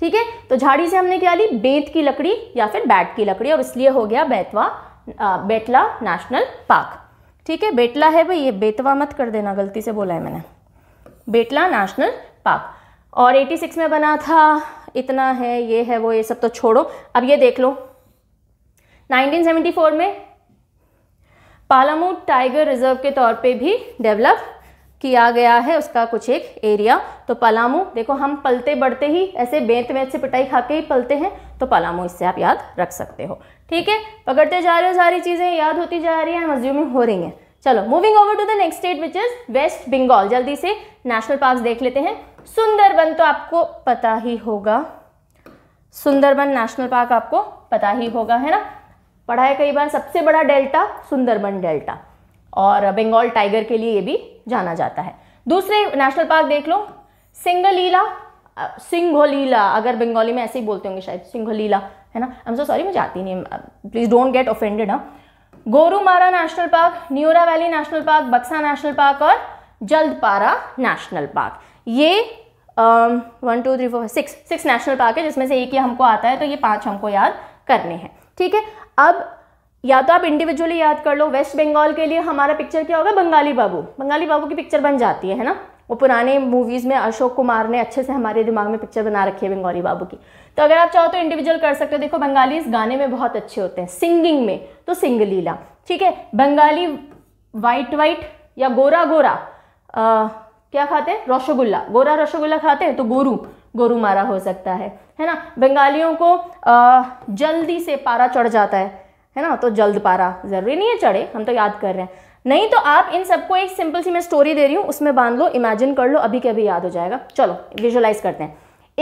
ठीक है तो झाड़ी से हमने क्या ली बेंत की लकड़ी या फिर बैट की लकड़ी और इसलिए हो गया बेतवा बेटला नेशनल पार्क ठीक है बेटला है भाई ये बेतवा मत कर देना गलती से बोला है मैंने बेटला नेशनल पार्क और 86 में बना था इतना है ये है वो ये सब तो छोड़ो अब ये देख लो 1974 में पालामू टाइगर रिजर्व के तौर पे भी डेवलप किया गया है उसका कुछ एक एरिया तो पलामू देखो हम पलते बढ़ते ही ऐसे बेंत वेत से पिटाई खा के ही पलते हैं तो पालामू इससे आप याद रख सकते हो ठीक है पकड़ते जा रहे हो सारी चीज़ें याद होती जा रही हैं मज्यूमिंग हो रही हैं चलो moving over to the next state which is West Bengal जल्दी से नेशनल पार्क देख लेते हैं सुंदरबन तो आपको पता ही होगा सुंदरबन नेशनल पार्क आपको पता ही होगा है ना पढ़ा है कई बार सबसे बड़ा डेल्टा सुंदरबन डेल्टा और बंगाल टाइगर के लिए ये भी जाना जाता है दूसरे नेशनल पार्क देख लो सिंगलीला सिंघोलीला अगर बंगाली में ऐसे ही बोलते होंगे शायद सिंघोलीला है ना आई एम सो सॉरी मुझे आती नहीं प्लीज़ डोंट गेट ऑफेंडेड हाँ Gorumara national park Neora valley national park Buxa national park और जल्दपारा नेशनल पार्क ये one two three four six six national park है जिसमें से एक ही हमको आता है तो ये पांच हमको याद करने हैं ठीक है अब या तो आप इंडिविजुअली याद कर लो वेस्ट बंगाल के लिए हमारा पिक्चर क्या होगा बंगाली बाबू बंगाली बाबू की पिक्चर बन जाती है ना वो पुराने मूवीज़ में अशोक कुमार ने अच्छे से हमारे दिमाग में पिक्चर बना रखी है बंगाली बाबू की तो अगर आप चाहो तो इंडिविजुअल कर सकते हो देखो बंगाली गाने में बहुत अच्छे होते हैं सिंगिंग में तो सिंग लीला ठीक है बंगाली वाइट वाइट या गोरा गोरा आ, क्या खाते हैं रसोगुल्ला गोरा रसोगुल्ला खाते हैं तो गोरू गोरू मारा हो सकता है है ना बंगालियों को आ, जल्दी से पारा चढ़ जाता है है ना तो जल्द पारा ज़रूरी नहीं है चढ़े हम तो याद कर रहे हैं नहीं तो आप इन सबको एक सिंपल सी मैं स्टोरी दे रही हूँ उसमें बांध लो इमेजिन कर लो अभी के अभी याद हो जाएगा चलो विजुअलाइज करते हैं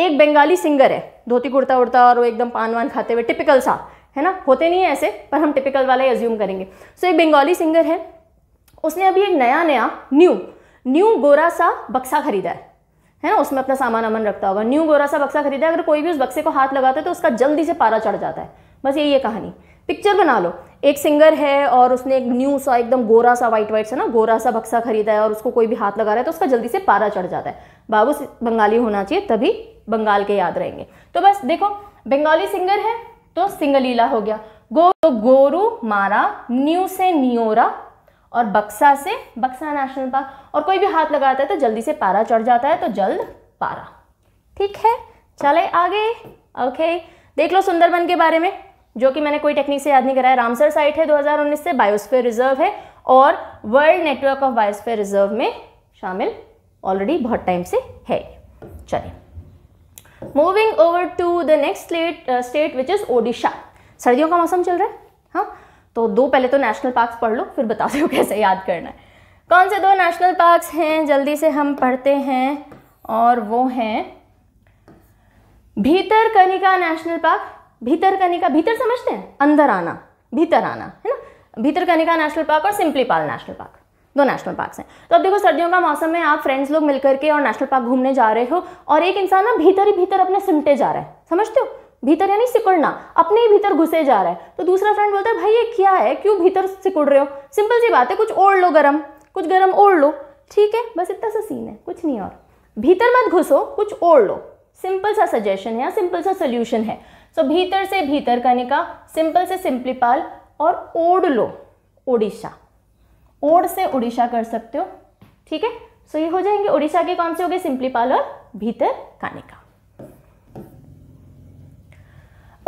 एक बंगाली सिंगर है धोती कुर्ता उड़ता और वो एकदम पान वान खाते हुए टिपिकल सा है ना होते नहीं है ऐसे पर हम टिपिकल वाला ही एज्यूम करेंगे सो so, एक बंगाली सिंगर है उसने अभी एक नया नया न्यू न्यू गोरा सा बक्सा खरीदा है है ना उसमें अपना सामान अमन रखता होगा न्यू गोरा सा बक्सा खरीदा है अगर कोई भी उस बक्से को हाथ लगाता है तो उसका जल्दी से पारा चढ़ जाता है बस यही है कहानी पिक्चर बना लो एक सिंगर है और उसने एक न्यू सा एकदम गोरा सा वाइट वाइट सा ना गोरा सा बक्सा खरीदा है और उसको कोई भी हाथ लगा रहा है तो उसका जल्दी से पारा चढ़ जाता है बाबू बंगाली होना चाहिए तभी बंगाल के याद रहेंगे तो बस देखो बंगाली सिंगर है तो सिंगलीला हो गया गो तो गोरू मारा न्यू से नियोरा और बक्सा से बक्सा नेशनल पार्क और कोई भी हाथ लगाता है तो जल्दी से पारा चढ़ जाता है तो जल्द पारा ठीक है चले आगे ओके देख लो सुंदरबन के बारे में जो कि मैंने कोई टेक्निक से याद नहीं कराया रामसर साइट है 2019 से बायोस्फीयर रिजर्व है और world network of biosphere reserve में शामिल ऑलरेडी बहुत टाइम से है चलिए moving over to the next state state which is Odisha सर्दियों का मौसम चल रहा है हाँ तो दो पहले तो नेशनल पार्क पढ़ लो फिर बता दो कैसे याद करना है कौन से दो नेशनल पार्क्स हैं जल्दी से हम पढ़ते हैं और वो हैं भीतर कनिका नेशनल पार्क भीतर कनिका भीतर समझते हैं अंदर आना भीतर आना है ना भीतर कनिका नेशनल पार्क और सिंपली पाल नेशनल पार्क दो नेशनल पार्क हैं तो अब देखो सर्दियों का मौसम में आप फ्रेंड्स लोग मिलकर के और नेशनल पार्क घूमने जा रहे हो और एक इंसान ना भीतर ही भीतर अपने सिमटे जा रहा है समझते हो भीतर यानी सिकुड़ना अपने ही भीतर घुसे जा रहा है तो दूसरा फ्रेंड बोलता है भाई ये क्या है क्यों भीतर सिकुड़ रहे हो सिंपल सी बात है कुछ ओढ़ लो गर्म कुछ गर्म ओढ़ लो ठीक है बस इतना सा सीन है कुछ नहीं और भीतर मत घुसो कुछ ओढ़ लो सिंपल सा सजेशन है या सिंपल सा सोल्यूशन है सो तो भीतर से भीतर कनिका सिंपल से पाल और ओड लो ओडिशा ओड से उड़ीसा कर सकते हो ठीक है सो ये हो जाएंगे उड़ीसा के कौन से हो गए पाल और Bhitar Kanika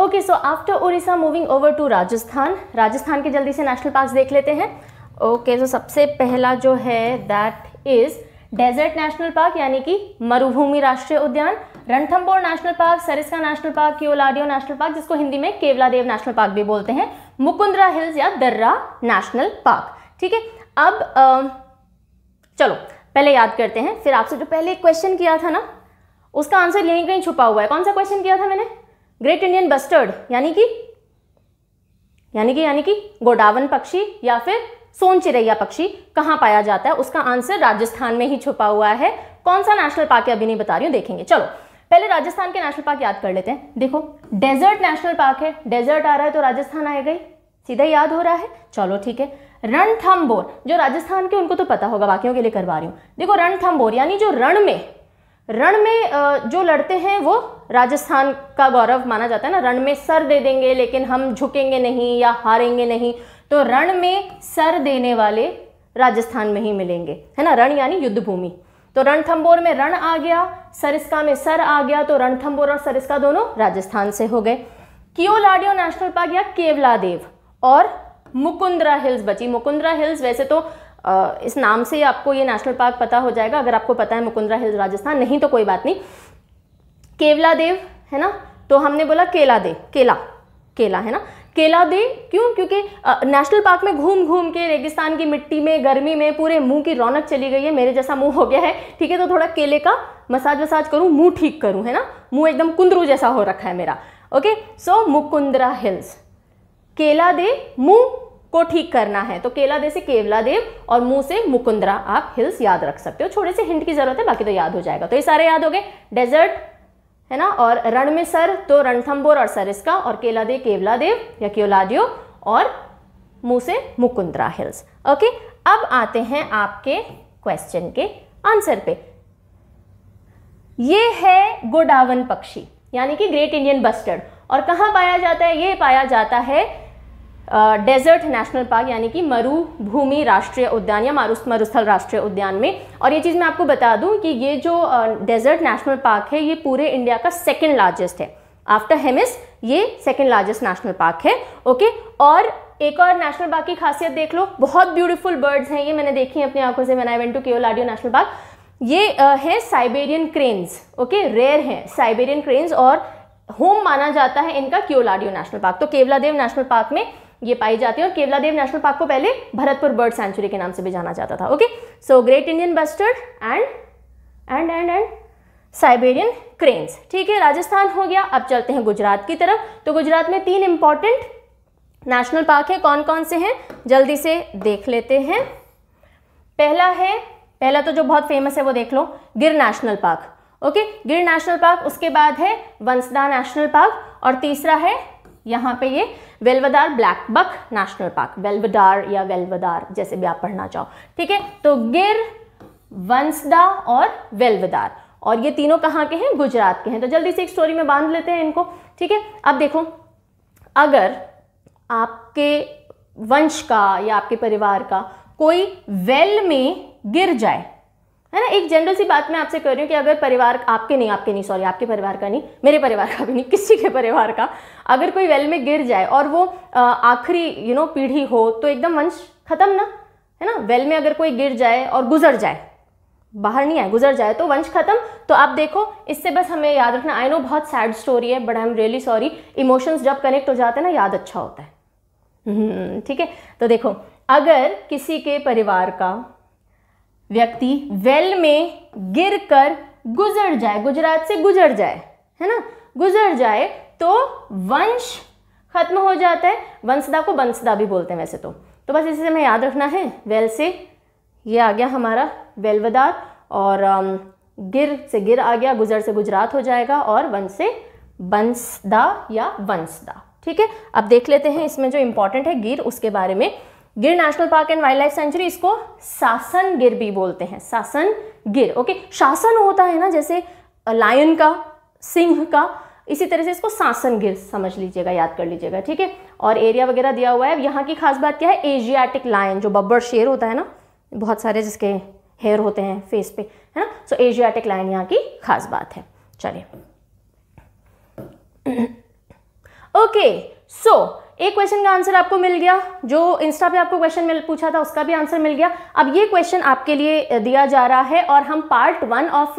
okay so after Orissa moving over to Rajasthan Rajasthan के जल्दी से नेशनल पार्क देख लेते हैं ओके okay, सो so सबसे पहला जो है that is desert national park यानी कि मरुभूमि राष्ट्रीय उद्यान Ranthambore national park Sariska national park Keoladeo national park जिसको हिंदी में केवला देव नेशनल पार्क भी बोलते हैं मुकुंदरा हिल्स या दर्रा नेशनल पार्क ठीक है अब आ, चलो पहले याद करते हैं फिर आपसे जो पहले क्वेश्चन किया था ना उसका आंसर यहीं कहीं छुपा हुआ है कौन सा क्वेश्चन किया था मैंने ग्रेट इंडियन बस्टर्ड यानी कि यानी कि यानी कि गोडावन पक्षी या फिर सोन चिरैया पक्षी कहाँ पाया जाता है उसका आंसर राजस्थान में ही छुपा हुआ है कौन सा नेशनल पार्क है अभी नहीं बता रही हूँ देखेंगे चलो पहले राजस्थान के नेशनल पार्क याद कर लेते हैं देखो डेजर्ट नेशनल पार्क है डेजर्ट आ रहा है तो राजस्थान आएगा ही सीधा याद हो रहा है चलो ठीक है रण थम्बोर जो राजस्थान के उनको तो पता होगा बाकियों के लिए करवा रही हूँ देखो थम्बोर यानी जो रण में रण में जो लड़ते हैं वो राजस्थान का गौरव माना जाता है ना रण में सर दे देंगे लेकिन हम झुकेंगे नहीं या हारेंगे नहीं तो रण में सर देने वाले राजस्थान में ही मिलेंगे है ना रण यानी युद्ध भूमि तो रणथंबोर में रण आ गया सरिस्का में सर आ गया तो रणथंबोर और सरिस्का दोनों राजस्थान से हो गए कियोलाडियो नेशनल पार्क या केवलादेव और मुकुंद्रा हिल्स बची मुकुंद्रा हिल्स वैसे तो इस नाम से आपको ये नेशनल पार्क पता हो जाएगा अगर आपको पता है मुकुंद्रा हिल्स राजस्थान नहीं तो कोई बात नहीं केवलादेव है ना तो हमने बोला केला देव केला केला है ना केला दें क्यों क्योंकि नेशनल पार्क में घूम घूम के रेगिस्तान की मिट्टी में गर्मी में पूरे मुंह की रौनक चली गई है मेरे जैसा मुंह हो गया है ठीक है तो थोड़ा केले का मसाज वसाज करूं मुंह ठीक करूं है ना मुंह एकदम कुंदरू जैसा हो रखा है मेरा ओके सो मुकुंदरा हिल्स केला दे मुंह को ठीक करना है तो केला दे से केवला देव और मुंह से मुकुंदरा आप हिल्स याद रख सकते हो छोटे से हिंट की जरूरत है बाकी तो याद हो जाएगा तो ये सारे याद हो गए डेजर्ट है ना और रण में सर तो रणथम्बोर और सरिस्का और केला केवला देव या केवलाडियो और मुंह से मुकुंद्रा हिल्स ओके अब आते हैं आपके क्वेश्चन के आंसर पे ये है गोडावन पक्षी यानी कि ग्रेट इंडियन बस्टर्ड और कहाँ पाया जाता है ये पाया जाता है डेजर्ट नेशनल पार्क यानी कि मरुभूमि राष्ट्रीय उद्यान या मारुस मरुस्थल राष्ट्रीय उद्यान में और ये चीज़ मैं आपको बता दूं कि ये जो डेजर्ट नेशनल पार्क है ये पूरे इंडिया का सेकेंड लार्जेस्ट है आफ्टर हेमिस ये सेकेंड लार्जेस्ट नेशनल पार्क है ओके और एक और नेशनल पार्क की खासियत देख लो बहुत ब्यूटीफुल बर्ड्स हैं ये मैंने देखी अपनी आंखों से मैंने went to Keoladeo national park ये है साइबेरियन क्रेन्स ओके रेयर हैं साइबेरियन क्रेन्स और होम माना जाता है इनका क्योलाडियो नेशनल पार्क तो केवलादेव नेशनल पार्क में ये पाई जाती है और केवला देव नेशनल पार्क को पहले भरतपुर बर्ड सेंचुरी के नाम से भी जाना जाता था okay so great Indian bustard and and and and Siberian cranes ठीक है राजस्थान हो गया अब चलते हैं गुजरात की तरफ तो गुजरात में तीन इंपॉर्टेंट नेशनल पार्क है कौन कौन से हैं जल्दी से देख लेते हैं पहला है पहला तो जो बहुत फेमस है वो देख लो Gir national park okay Gir national park उसके बाद है वंसदा नेशनल पार्क और तीसरा है यहाँ पे ये Velavadar blackbuck national park Velavadar या वेलवदार जैसे भी आप पढ़ना चाहो ठीक है तो गिर वंसदा और वेलवदार और ये तीनों कहाँ के हैं गुजरात के हैं तो जल्दी से एक स्टोरी में बांध लेते हैं इनको ठीक है अब देखो अगर आपके वंश का या आपके परिवार का कोई वेल में गिर जाए है ना एक जनरल सी बात मैं आपसे कर रही हूँ कि अगर परिवार आपके नहीं आपके नहीं सॉरी आपके परिवार का नहीं मेरे परिवार का भी नहीं किसी के परिवार का अगर कोई वेल में गिर जाए और वो आखिरी यू नो पीढ़ी हो तो एकदम वंश खत्म ना है ना वेल में अगर कोई गिर जाए और गुजर जाए बाहर नहीं आए गुजर जाए तो वंश खत्म तो आप देखो इससे बस हमें याद रखना आई नो बहुत सैड स्टोरी है but I am really sorry emotions जब कनेक्ट हो जाते हैं ना याद अच्छा होता है हम्म, ठीक है तो देखो अगर किसी के परिवार का व्यक्ति वेल में गिर कर गुजर जाए गुजरात से गुजर जाए है ना गुजर जाए तो वंश खत्म हो जाता है वंशदा को वंशदा भी बोलते हैं वैसे तो तो बस इसे हमें याद रखना है वेल से ये आ गया हमारा वेलवदार और गिर से गिर आ गया गुजर से गुजरात हो जाएगा और वंश से वंशदा या वंशदा ठीक है अब देख लेते हैं इसमें जो इंपॉर्टेंट है गिर उसके बारे में Gir national park and wildlife sanctuary इसको सासन गिर भी बोलते हैं सासन गिर ओके शासन होता है ना जैसे लायन का सिंह का इसी तरह से इसको सांसन गिर समझ लीजिएगा याद कर लीजिएगा ठीक है और एरिया वगैरह दिया हुआ है यहाँ की खास बात क्या है एशियाटिक लायन जो बब्बर शेर होता है ना बहुत सारे जिसके हेयर होते हैं फेस पे है ना सो एशियाटिक लायन यहाँ की खास बात है चलिए ओके सो एक क्वेश्चन का आंसर आपको मिल गया जो इंस्टा पे आपको क्वेश्चन पूछा था उसका भी आंसर मिल गया अब ये क्वेश्चन आपके लिए दिया जा रहा है और हम part one of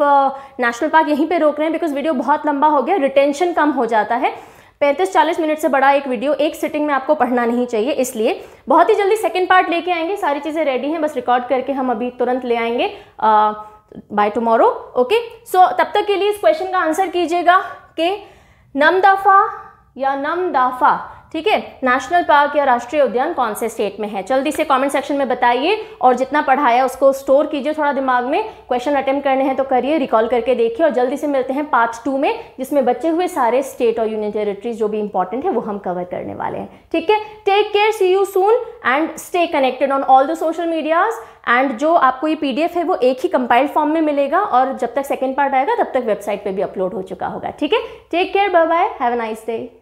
national park यहीं पे रोक रहे हैं बिकॉज वीडियो बहुत लंबा हो गया रिटेंशन कम हो जाता है पैंतीस चालीस मिनट से बड़ा एक वीडियो एक सिटिंग में आपको पढ़ना नहीं चाहिए इसलिए बहुत ही जल्दी सेकेंड पार्ट लेके आएंगे सारी चीज़ें रेडी हैं बस रिकॉर्ड करके हम अभी तुरंत ले आएंगे बाय टुमारो ओके सो तब तक के लिए इस क्वेश्चन का आंसर कीजिएगा कि दफा या नम दाफा ठीक है नेशनल पार्क या राष्ट्रीय उद्यान कौन से स्टेट में है जल्दी से कमेंट सेक्शन में बताइए और जितना पढ़ाया उसको स्टोर कीजिए थोड़ा दिमाग में क्वेश्चन अटेम्प्ट करने हैं तो करिए रिकॉल करके देखिए और जल्दी से मिलते हैं पार्ट टू में जिसमें बचे हुए सारे स्टेट और यूनियन टेरिटरीज जो भी इंपॉर्टेंट है वो हम कवर करने वाले हैं ठीक है take care see you soon and stay connected on all the social medias and जो आपको ये पीडीएफ है वो एक ही कंपाइल्ड फॉर्म में मिलेगा और जब तक सेकेंड पार्ट आएगा तब तक वेबसाइट पर भी अपलोड हो चुका होगा ठीक है take care bye bye have a nice day